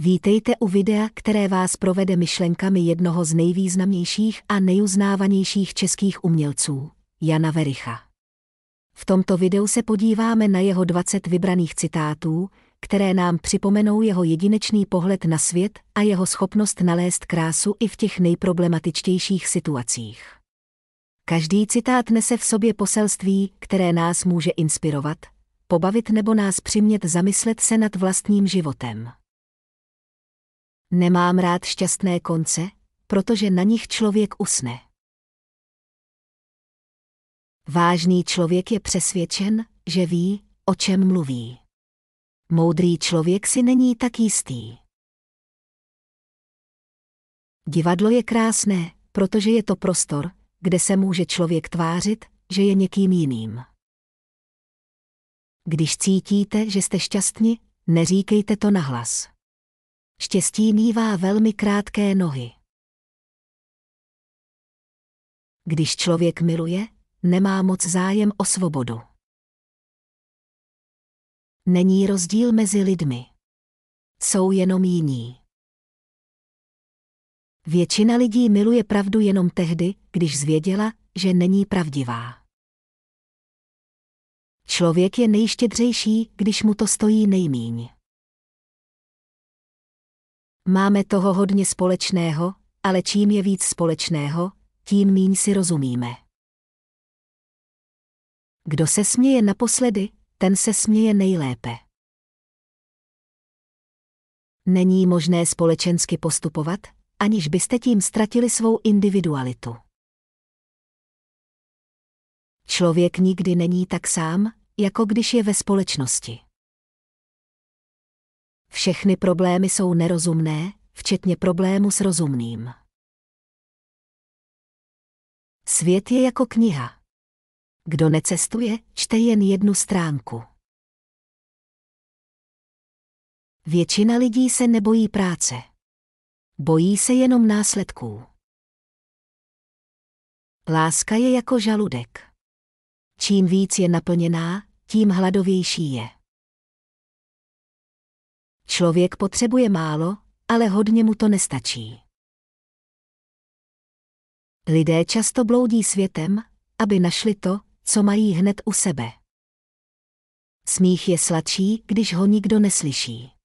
Vítejte u videa, které vás provede myšlenkami jednoho z nejvýznamnějších a nejuznávanějších českých umělců, Jana Vericha. V tomto videu se podíváme na jeho 20 vybraných citátů, které nám připomenou jeho jedinečný pohled na svět a jeho schopnost nalézt krásu i v těch nejproblematičtějších situacích. Každý citát nese v sobě poselství, které nás může inspirovat, pobavit nebo nás přimět zamyslet se nad vlastním životem. Nemám rád šťastné konce, protože na nich člověk usne. Vážný člověk je přesvědčen, že ví, o čem mluví. Moudrý člověk si není tak jistý. Divadlo je krásné, protože je to prostor, kde se může člověk tvářit, že je někým jiným. Když cítíte, že jste šťastní, neříkejte to nahlas. Štěstí mívá velmi krátké nohy. Když člověk miluje, nemá moc zájem o svobodu. Není rozdíl mezi lidmi. Jsou jenom jiní. Většina lidí miluje pravdu jenom tehdy, když zvěděla, že není pravdivá. Člověk je nejštědřejší, když mu to stojí nejmíň. Máme toho hodně společného, ale čím je víc společného, tím míň si rozumíme. Kdo se směje naposledy, ten se směje nejlépe. Není možné společensky postupovat, aniž byste tím ztratili svou individualitu. Člověk nikdy není tak sám, jako když je ve společnosti. Všechny problémy jsou nerozumné, včetně problému s rozumným. Svět je jako kniha. Kdo necestuje, čte jen jednu stránku. Většina lidí se nebojí práce. Bojí se jenom následků. Láska je jako žaludek. Čím víc je naplněná, tím hladovější je. Člověk potřebuje málo, ale hodně mu to nestačí. Lidé často bloudí světem, aby našli to, co mají hned u sebe. Smích je sladší, když ho nikdo neslyší.